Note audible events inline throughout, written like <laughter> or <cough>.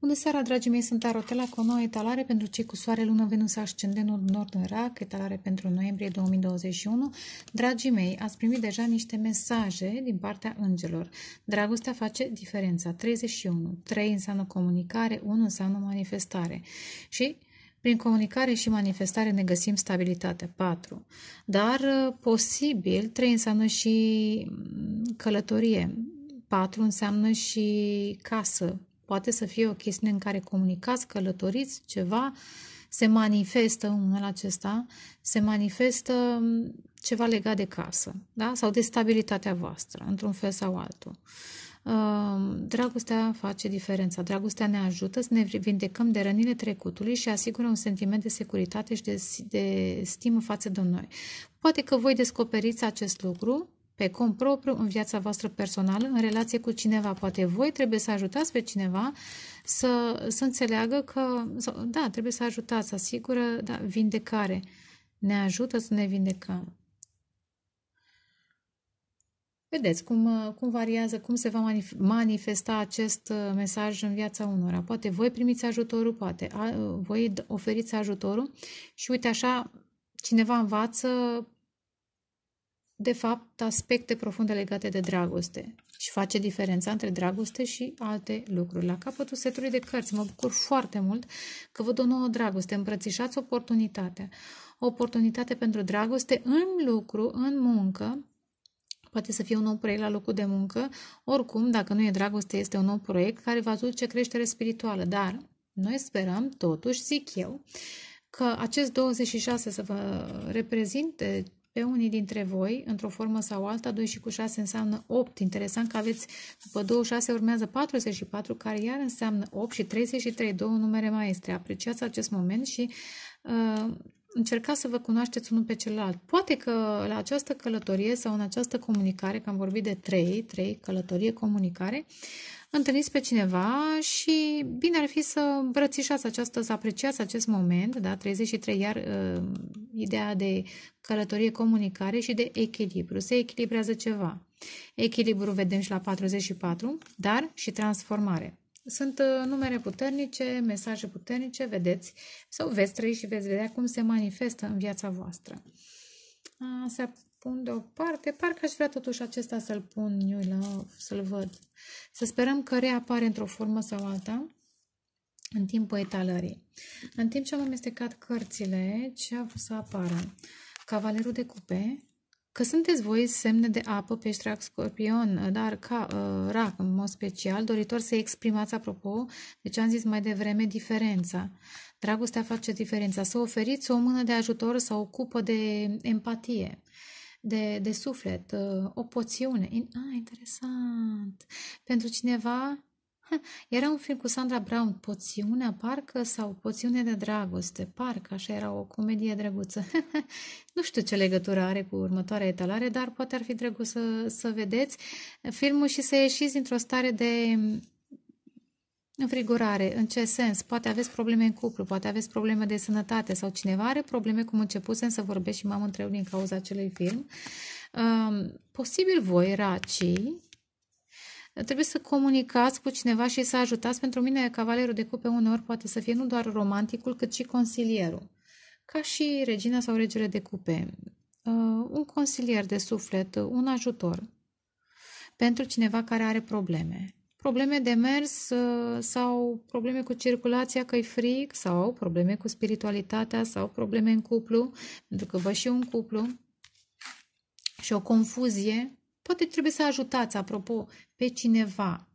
Bună seara, dragii mei, sunt Arotela cu o nouă etalare pentru cei cu soare, lună, venus, ascendentul nord în rac, etalare pentru noiembrie 2021. Dragii mei, ați primit deja niște mesaje din partea îngelor. Dragostea face diferența. 31. 3 înseamnă comunicare, 1 înseamnă manifestare. Și prin comunicare și manifestare ne găsim stabilitate. 4. Dar uh, posibil, 3 înseamnă și mm, călătorie. 4 înseamnă și casă, Poate să fie o chestiune în care comunicați, călătoriți ceva, se manifestă unul acesta, se manifestă mm, ceva legat de casă da? sau de stabilitatea voastră, într-un fel sau altul. Ehm, dragostea face diferența. Dragostea ne ajută să ne vindecăm de rănile trecutului și asigură un sentiment de securitate și de, de stimă față de noi. Poate că voi descoperiți acest lucru pe cont propriu în viața voastră personală, în relație cu cineva. Poate voi trebuie să ajutați pe cineva să, să înțeleagă că, sau, da, trebuie să ajutați, să asigură da, vindecare. Ne ajută să ne vindecăm. Vedeți cum, cum variază, cum se va manifesta acest uh, mesaj în viața unora. Poate voi primiți ajutorul, poate uh, voi oferiți ajutorul și uite așa cineva învață de fapt, aspecte profunde legate de dragoste și face diferența între dragoste și alte lucruri. La capătul setului de cărți mă bucur foarte mult că văd o nouă dragoste, îmbrățișați oportunitate, o oportunitate pentru dragoste în lucru, în muncă, poate să fie un nou proiect la locul de muncă, oricum, dacă nu e dragoste, este un nou proiect care va duce creștere spirituală, dar noi sperăm, totuși, zic eu, că acest 26 să vă reprezinte pe unii dintre voi, într-o formă sau alta, 2 și cu 6 înseamnă 8. Interesant că aveți, după 26 urmează 44, care iar înseamnă 8 și 33, două numere maestre. Apreciați acest moment și uh, încercați să vă cunoașteți unul pe celălalt. Poate că la această călătorie sau în această comunicare, că am vorbit de 3, 3 călătorie, comunicare, întâlniți pe cineva și bine ar fi să îmbrățișați această, să apreciați acest moment, da, 33, iar uh, ideea de călătorie, comunicare și de echilibru. Se echilibrează ceva. Echilibru vedem și la 44, dar și transformare. Sunt uh, numere puternice, mesaje puternice, vedeți, sau veți trăi și veți vedea cum se manifestă în viața voastră. Să pun deoparte, parcă aș vrea totuși acesta să-l pun eu la, să-l văd. Să sperăm că reapare într-o formă sau alta în timpul etalării. În timp ce am amestecat cărțile, ce a să apară? cavalerul de cupe, că sunteți voi semne de apă, pești, rac, scorpion, dar ca uh, rac în mod special, doritor să exprimați, apropo, deci am zis mai devreme, diferența. Dragostea face diferența. Să oferiți o mână de ajutor sau o cupă de empatie, de, de suflet, uh, o poțiune. In, ah, interesant. Pentru cineva <laughs> Era un film cu Sandra Brown, Poțiunea parcă sau Poțiune de dragoste, parcă, așa era o comedie drăguță. <laughs> nu știu ce legătură are cu următoarea etalare, dar poate ar fi drăguț să, să vedeți filmul și să ieșiți dintr-o stare de Înfrigurare, în ce sens? Poate aveți probleme în cuplu, poate aveți probleme de sănătate sau cineva are probleme cum începusem să vorbesc și m-am întrebat din cauza acelui film. Um, posibil voi, racii, Trebuie să comunicați cu cineva și să ajutați. Pentru mine, cavalerul de cupe uneori poate să fie nu doar romanticul, cât și consilierul. Ca și regina sau regele de cupe. Uh, un consilier de suflet, uh, un ajutor pentru cineva care are probleme. Probleme de mers uh, sau probleme cu circulația că i fric sau probleme cu spiritualitatea sau probleme în cuplu, pentru că vă și un cuplu și o confuzie Poate trebuie să ajutați, apropo, pe cineva.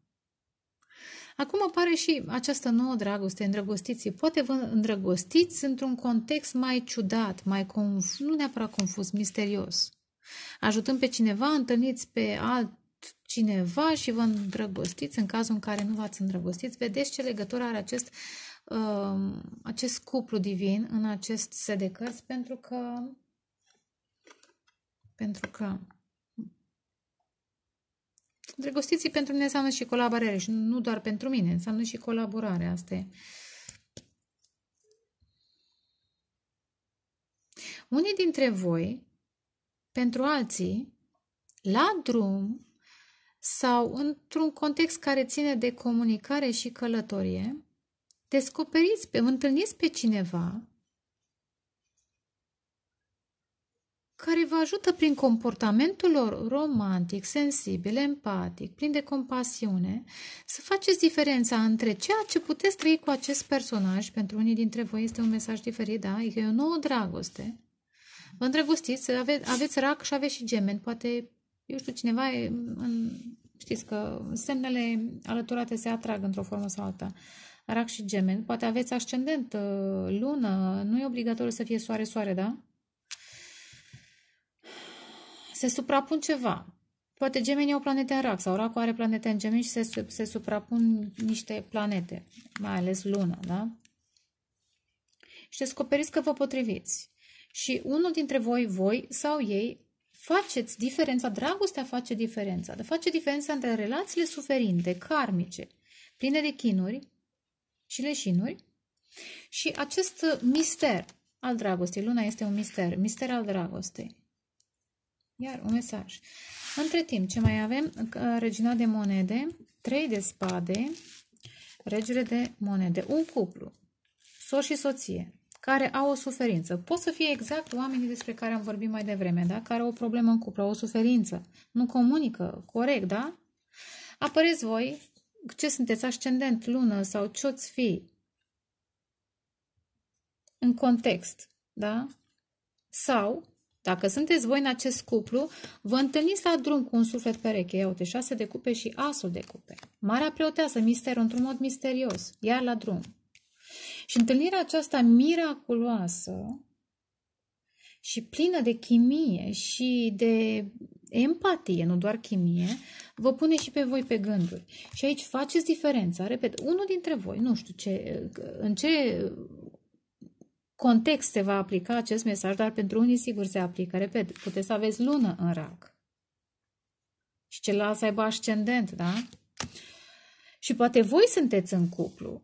Acum apare și această nouă dragoste, îndrăgostiții. Poate vă îndrăgostiți într-un context mai ciudat, mai conf- nu neapărat confuz, misterios. Ajutând pe cineva, întâlniți pe alt cineva și vă îndrăgostiți în cazul în care nu v-ați îndrăgostiți, vedeți ce legătură are acest, uh, acest cuplu divin în acest set de cărți, pentru că pentru că Îndrăgostiții pentru mine înseamnă și colaborare și nu doar pentru mine, înseamnă și colaborare, asta e. Unii dintre voi, pentru alții, la drum sau într-un context care ține de comunicare și călătorie, descoperiți, întâlniți pe cineva care vă ajută prin comportamentul lor romantic, sensibil, empatic, plin de compasiune, să faceți diferența între ceea ce puteți trăi cu acest personaj, pentru unii dintre voi este un mesaj diferit, da? E o nouă dragoste. Vă îndrăgostiți, aveți, aveți rac și aveți și gemeni, poate, eu știu, cineva e în, știți că semnele alăturate se atrag într-o formă sau alta. Rac și gemeni, poate aveți ascendent, uh, lună, nu e obligatoriu să fie soare-soare, da? se suprapun ceva. Poate gemenii au planete în rac sau racul are planete în gemeni și se, se suprapun niște planete, mai ales luna, da? Și descoperiți că vă potriviți. Și unul dintre voi, voi sau ei, faceți diferența, dragostea face diferența, dar face diferența între relațiile suferinte, karmice, pline de chinuri și leșinuri și acest mister al dragostei. Luna este un mister, mister al dragostei. Iar un mesaj. Între timp, ce mai avem? Uh, regina de monede, trei de spade, regele de monede, un cuplu, soț și soție, care au o suferință. Pot să fie exact oamenii despre care am vorbit mai devreme, da? care au o problemă în cuplu, au o suferință, nu comunică corect, da? Apăreți voi, ce sunteți, ascendent, lună sau ce-ți fi în context, da? Sau dacă sunteți voi în acest cuplu, vă întâlniți la drum cu un suflet pereche. Ia uite, șase de cupe și asul de cupe. Marea preoteasă, misterul, într-un mod misterios, iar la drum. Și întâlnirea aceasta miraculoasă și plină de chimie și de empatie, nu doar chimie, vă pune și pe voi pe gânduri. Și aici faceți diferența. Repet, unul dintre voi, nu știu ce, în ce context se va aplica acest mesaj, dar pentru unii sigur se aplică. Repet, puteți să aveți lună în rac și celălalt să aibă ascendent, da? Și poate voi sunteți în cuplu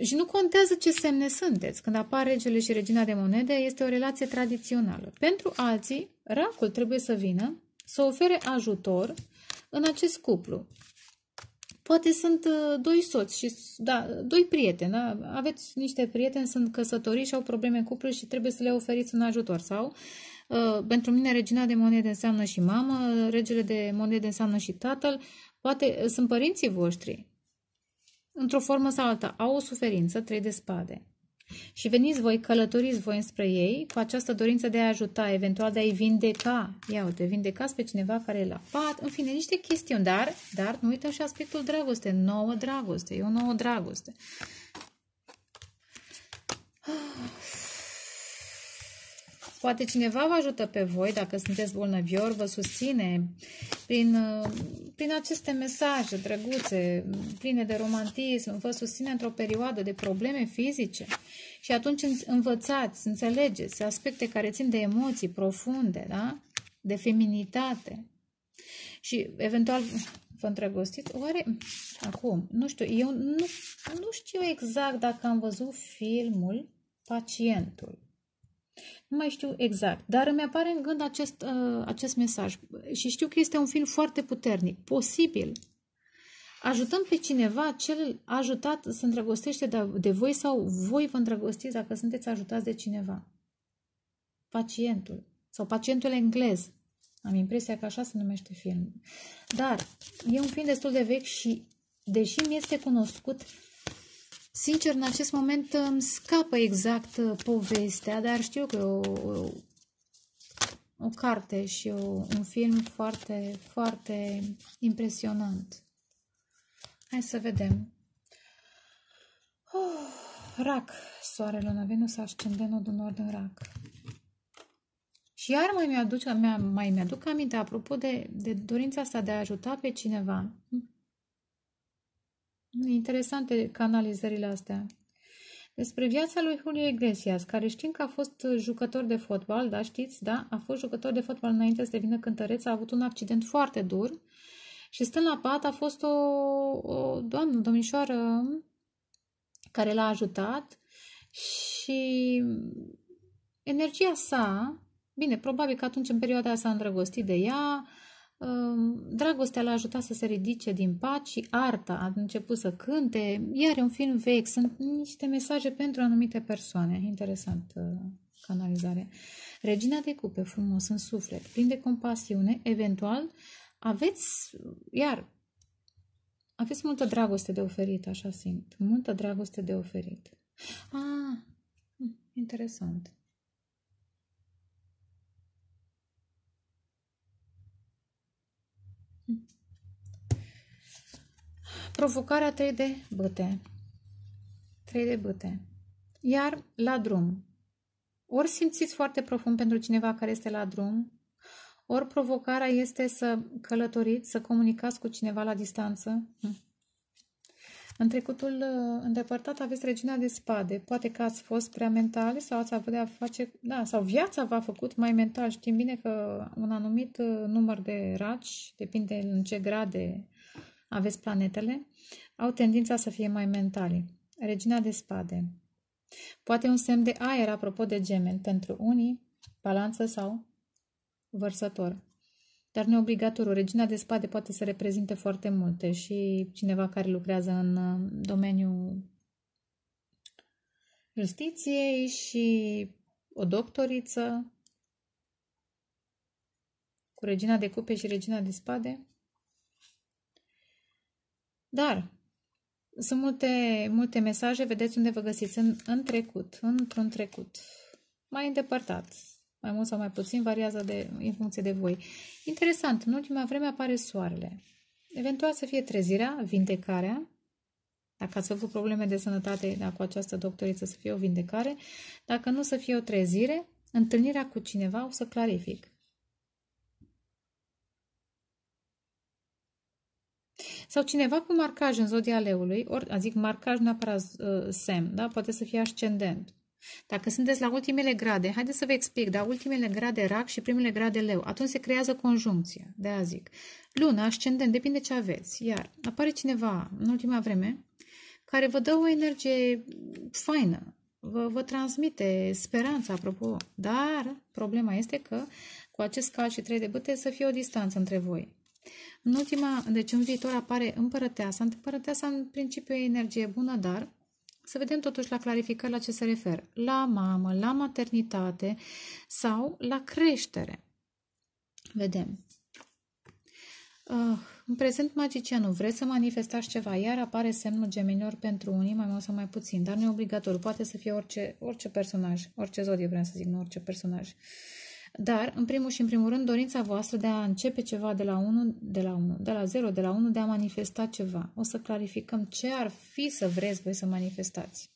și nu contează ce semne sunteți. Când apar regele și regina de monede, este o relație tradițională. Pentru alții, racul trebuie să vină să ofere ajutor în acest cuplu. Poate sunt uh, doi soți și da, doi prieteni. Da? Aveți niște prieteni, sunt căsătoriți și au probleme în cuplu și trebuie să le oferiți un ajutor. Sau uh, pentru mine regina de monede înseamnă și mamă, regele de monede înseamnă și tatăl. Poate uh, sunt părinții voștri. Într-o formă sau alta, au o suferință, trei de spade. Și veniți voi, călătoriți voi înspre ei cu această dorință de a ajuta, eventual de a-i vindeca. Ia uite, vindecați pe cineva care e la pat, în fine, niște chestiuni, dar, dar nu uitați și aspectul dragoste, nouă dragoste, e o nouă dragoste. Poate cineva vă ajută pe voi, dacă sunteți bolnăvior, vă susține prin, uh, prin aceste mesaje drăguțe, pline de romantism, vă susține într-o perioadă de probleme fizice și atunci învățați, înțelegeți aspecte care țin de emoții profunde, da? de feminitate. Și eventual vă întregostiți, oare acum, nu știu, eu nu, nu știu exact dacă am văzut filmul Pacientul nu mai știu exact, dar îmi apare în gând acest, uh, acest mesaj și știu că este un film foarte puternic, posibil. Ajutăm pe cineva, cel ajutat se îndrăgostește de, de voi sau voi vă îndrăgostiți dacă sunteți ajutați de cineva. Pacientul sau pacientul englez. Am impresia că așa se numește film. Dar e un film destul de vechi și, deși mi este cunoscut, Sincer, în acest moment îmi scapă exact uh, povestea, dar știu că e o, o, o carte și o, un film foarte, foarte impresionant. Hai să vedem. Oh, rac, soare, luna, Venus, ascendent, nodul nord în rac. Și iar mai mi-aduc mi mai aduc aminte, apropo de, de dorința asta de a ajuta pe cineva. Interesante canalizările astea. Despre viața lui Julio Iglesias, care știm că a fost jucător de fotbal, da, știți, da? A fost jucător de fotbal înainte să devină cântăreț, a avut un accident foarte dur și stând la pat a fost o, o doamnă, domnișoară care l-a ajutat și energia sa, bine, probabil că atunci în perioada aia s-a îndrăgostit de ea, Dragostea l-a ajutat să se ridice din pat și arta a început să cânte. Iar e un film vechi, sunt niște mesaje pentru anumite persoane. Interesant uh, canalizare. Regina de cupe, frumos în suflet, plin de compasiune, eventual aveți, iar, aveți multă dragoste de oferit, așa simt. Multă dragoste de oferit. Ah, hmm, interesant. Provocarea 3 de băte. 3 de băte. Iar la drum. Ori simțiți foarte profund pentru cineva care este la drum, ori provocarea este să călătoriți, să comunicați cu cineva la distanță. Hm. În trecutul uh, îndepărtat aveți regina de spade. Poate că ați fost prea mentali sau ați avut de a face... Da, sau viața v-a făcut mai mental. Știm bine că un anumit uh, număr de raci, depinde în ce grade aveți planetele, au tendința să fie mai mentali. Regina de spade. Poate un semn de aer, apropo de gemeni, pentru unii, balanță sau vărsător dar nu e obligatoriu. Regina de spade poate să reprezinte foarte multe și cineva care lucrează în uh, domeniul justiției și o doctoriță cu regina de cupe și regina de spade. Dar sunt multe, multe mesaje, vedeți unde vă găsiți în, în trecut, într-un trecut, mai îndepărtat, mai mult sau mai puțin, variază de, în funcție de voi. Interesant, în ultima vreme apare soarele. Eventual să fie trezirea, vindecarea, dacă ați avut probleme de sănătate da, cu această doctoriță, să fie o vindecare. Dacă nu, să fie o trezire, întâlnirea cu cineva, o să clarific. Sau cineva cu marcaj în zodia leului, ori, zic marcaj neapărat uh, semn, da? poate să fie ascendent dacă sunteți la ultimele grade, haideți să vă explic, Da, ultimele grade rac și primele grade leu, atunci se creează conjuncția, de a zic. Luna, ascendent, depinde ce aveți. Iar apare cineva în ultima vreme care vă dă o energie faină, vă, vă transmite speranța, apropo, dar problema este că cu acest cal și trei de bâte să fie o distanță între voi. În ultima, deci în viitor apare împărăteasa. Împărăteasa în principiu e energie bună, dar să vedem totuși la clarificări la ce se referă. La mamă, la maternitate sau la creștere. Vedem. Uh, în prezent magicianul, vreți să manifestați ceva, iar apare semnul geminilor pentru unii, mai mult sau mai puțin, dar nu e obligatoriu, poate să fie orice, orice personaj, orice zodie, vreau să zic, nu orice personaj. Uh, dar, în primul și în primul rând, dorința voastră de a începe ceva de la 1, de la 1, de la 0, de la 1, de a manifesta ceva. O să clarificăm ce ar fi să vreți voi să manifestați.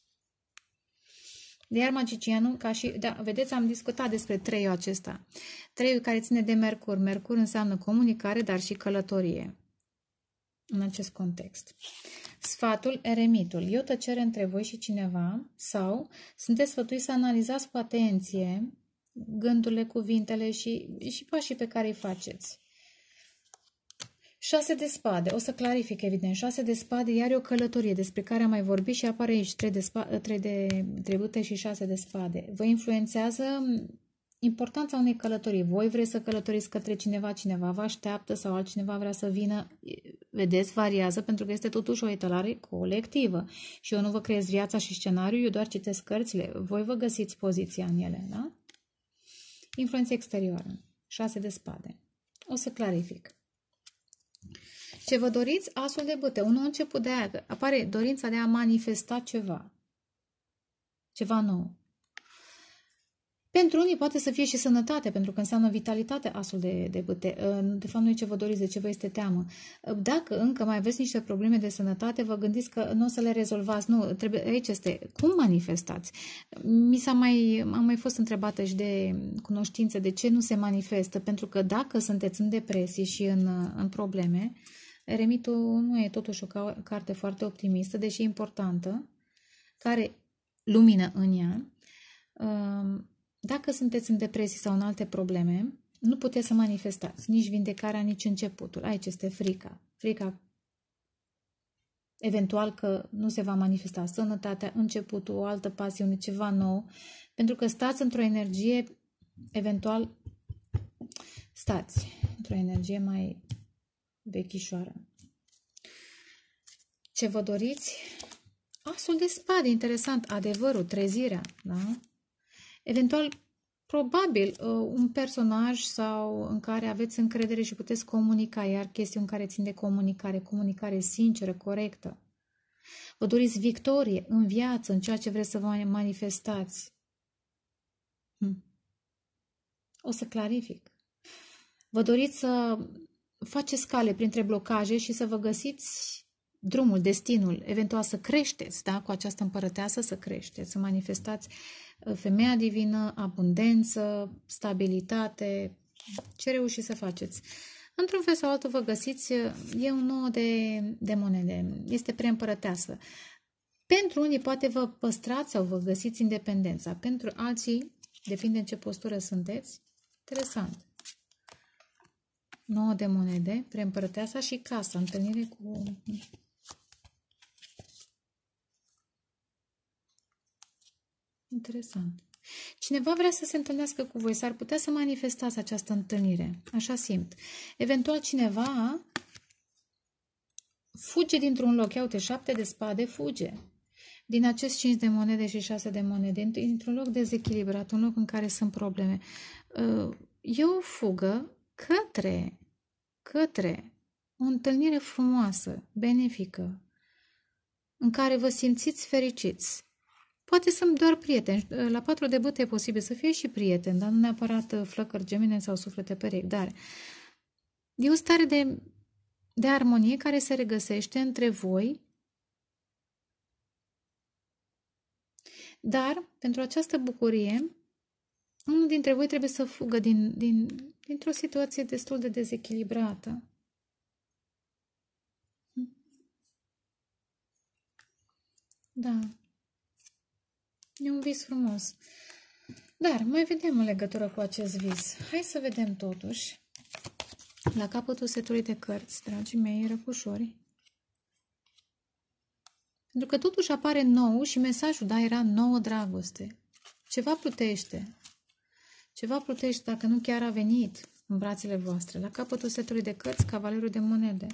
De iar magicianul, ca și, da, vedeți, am discutat despre treiul acesta. Treiul care ține de Mercur. Mercur înseamnă comunicare, dar și călătorie în acest context. Sfatul eremitul. Eu tăcere între voi și cineva sau sunteți sfătuiți să analizați cu atenție gândurile, cuvintele și, și pașii pe care îi faceți. Șase de spade. O să clarific, evident. Șase de spade iar e o călătorie despre care am mai vorbit și apare aici trei de, spa, trei de tribute și șase de spade. Vă influențează importanța unei călătorii. Voi vreți să călătoriți către cineva, cineva vă așteaptă sau altcineva vrea să vină. Vedeți, variază pentru că este totuși o etalare colectivă. Și eu nu vă creez viața și scenariul, eu doar citesc cărțile. Voi vă găsiți poziția în ele, da? Influență exterioară. 6 de spade. O să clarific. Ce vă doriți? Asul de bâte. Un început de aia. Apare dorința de a manifesta ceva. Ceva nou. Pentru unii poate să fie și sănătate, pentru că înseamnă vitalitate asul de, de bâte. De fapt, nu e ce vă doriți, de ce vă este teamă. Dacă încă mai aveți niște probleme de sănătate, vă gândiți că nu o să le rezolvați. Nu, trebuie, aici este cum manifestați. Mi s-a mai, am mai fost întrebată și de cunoștință de ce nu se manifestă, pentru că dacă sunteți în depresie și în, în probleme, Eremitul nu e totuși o carte foarte optimistă, deși importantă, care lumină în ea. Dacă sunteți în depresie sau în alte probleme, nu puteți să manifestați nici vindecarea, nici începutul. Aici este frica. Frica eventual că nu se va manifesta sănătatea, începutul, o altă pasiune, ceva nou, pentru că stați într-o energie, eventual, stați într-o energie mai vechișoară. Ce vă doriți? Asul de spade, interesant, adevărul, trezirea, da? Eventual, probabil, uh, un personaj sau în care aveți încredere și puteți comunica, iar chestiuni care țin de comunicare, comunicare sinceră, corectă. Vă doriți victorie în viață, în ceea ce vreți să vă manifestați. Hm. O să clarific. Vă doriți să faceți cale printre blocaje și să vă găsiți drumul, destinul, eventual să creșteți, da? cu această împărăteasă să creșteți, să manifestați uh, femeia divină, abundență, stabilitate, ce reușiți să faceți. Într-un fel sau altul vă găsiți, e un nou de, de monede, este preîmpărăteasă. Pentru unii poate vă păstrați sau vă găsiți independența, pentru alții, depinde în ce postură sunteți, interesant. 9 de monede, preîmpărăteasa și casa, întâlnire cu Interesant. Cineva vrea să se întâlnească cu voi, s-ar putea să manifestați această întâlnire. Așa simt. Eventual cineva fuge dintr-un loc, ia uite, șapte de spade, fuge. Din acest 5 de monede și 6 de monede, dintr-un loc dezechilibrat, un loc în care sunt probleme. E o fugă către, către o întâlnire frumoasă, benefică, în care vă simțiți fericiți. Poate sunt doar prieteni. La patru de debute e posibil să fie și prieteni, dar nu neapărat uh, flăcări gemene sau suflete perechi. Dar e o stare de, de armonie care se regăsește între voi Dar, pentru această bucurie, unul dintre voi trebuie să fugă din, din, dintr-o situație destul de dezechilibrată. Da. E un vis frumos. Dar mai vedem în legătură cu acest vis. Hai să vedem totuși la capătul setului de cărți, dragii mei răcușori. Pentru că totuși apare nou și mesajul, da, era nouă dragoste. Ceva plutește. Ceva plutește dacă nu chiar a venit în brațele voastre. La capătul setului de cărți, cavalerul de monede.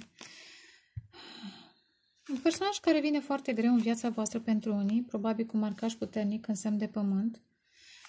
Un personaj care vine foarte greu în viața voastră pentru unii, probabil cu marcaj puternic în semn de pământ,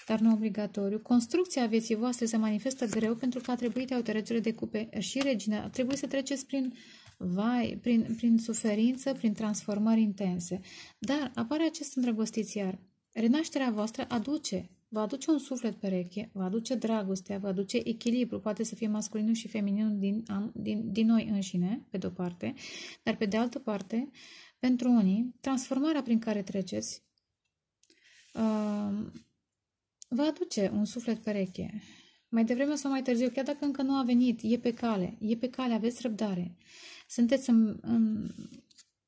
dar nu obligatoriu, construcția vieții voastre se manifestă greu pentru că a trebuit autoregele de cupe și regina. A trebuit să treceți prin, vai, prin, prin suferință, prin transformări intense. Dar apare acest îndrăgostit iar. Renașterea voastră aduce va aduce un suflet pereche, va aduce dragostea, va aduce echilibru, poate să fie masculinul și femininul din, din, din noi înșine, pe de-o parte, dar pe de altă parte, pentru unii, transformarea prin care treceți uh, vă aduce un suflet pereche. Mai devreme sau mai târziu, chiar dacă încă nu a venit, e pe cale, e pe cale, aveți răbdare. Sunteți în, în,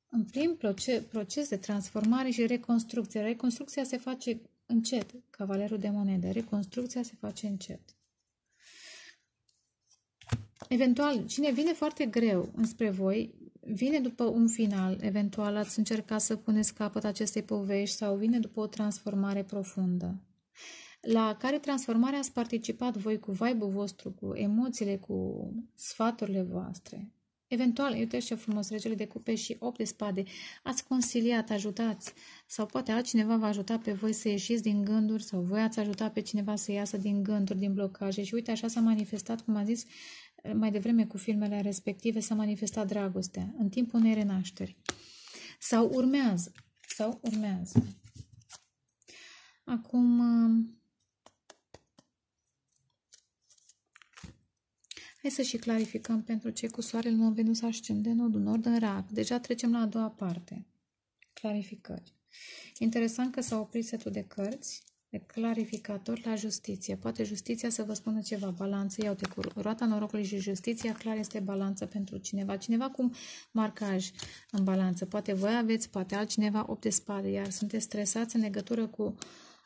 în prim proces, proces de transformare și reconstrucție. Reconstrucția se face Încet, cavalerul de monede. Reconstrucția se face încet. Eventual, cine vine foarte greu înspre voi, vine după un final, eventual ați încercat să puneți capăt acestei povești sau vine după o transformare profundă. La care transformare ați participat voi cu vibe vostru, cu emoțiile, cu sfaturile voastre. Eventual, și frumos regele de cupe și 8 de spade. Ați consiliat, ajutați, sau poate altcineva va ajuta pe voi să ieșiți din gânduri, sau voi ați ajuta pe cineva să iasă din gânduri, din blocaje. Și uite, așa s-a manifestat, cum am zis mai devreme cu filmele respective, s-a manifestat dragostea în timpul unei renașteri. Sau urmează, sau urmează. Acum, Hai să și clarificăm pentru cei cu soarele în Venus ascendent, nodul nord în rac. Deja trecem la a doua parte. Clarificări. Interesant că s-a oprit setul de cărți de clarificator la justiție. Poate justiția să vă spună ceva, balanță, iau-te cu roata norocului și justiția, clar este balanță pentru cineva. Cineva cu marcaj în balanță, poate voi aveți, poate altcineva 8 de spade, iar sunteți stresați în legătură cu uh,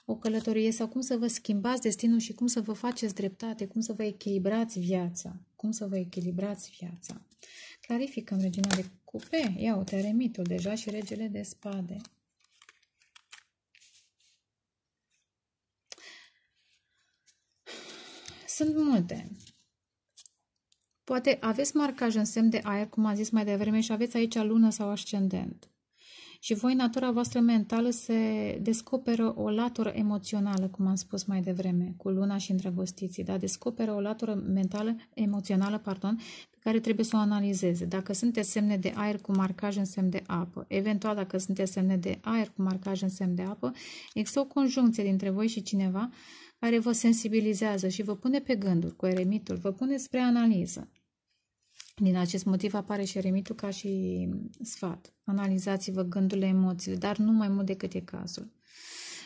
o călătorie sau cum să vă schimbați destinul și cum să vă faceți dreptate, cum să vă echilibrați viața. Cum să vă echilibrați viața. Clarificăm regina de cupe. Ia uite, eremitul deja și regele de spade. Sunt multe. Poate aveți marcaj în semn de aer, cum am zis mai devreme, și aveți aici lună sau ascendent și voi, natura voastră mentală, se descoperă o latură emoțională, cum am spus mai devreme, cu luna și îndrăgostiții, dar descoperă o latură mentală, emoțională, pardon, pe care trebuie să o analizeze. Dacă sunteți semne de aer cu marcaj în semn de apă, eventual dacă sunteți semne de aer cu marcaj în semn de apă, există o conjuncție dintre voi și cineva care vă sensibilizează și vă pune pe gânduri cu eremitul, vă pune spre analiză. Din acest motiv apare și remitul ca și sfat. Analizați-vă gândurile, emoțiile, dar nu mai mult decât e cazul.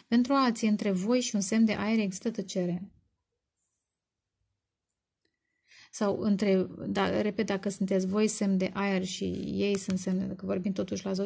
Pentru alții, între voi și un semn de aer există tăcere. Sau între, da, repet, dacă sunteți voi semn de aer și ei sunt semne, dacă vorbim totuși la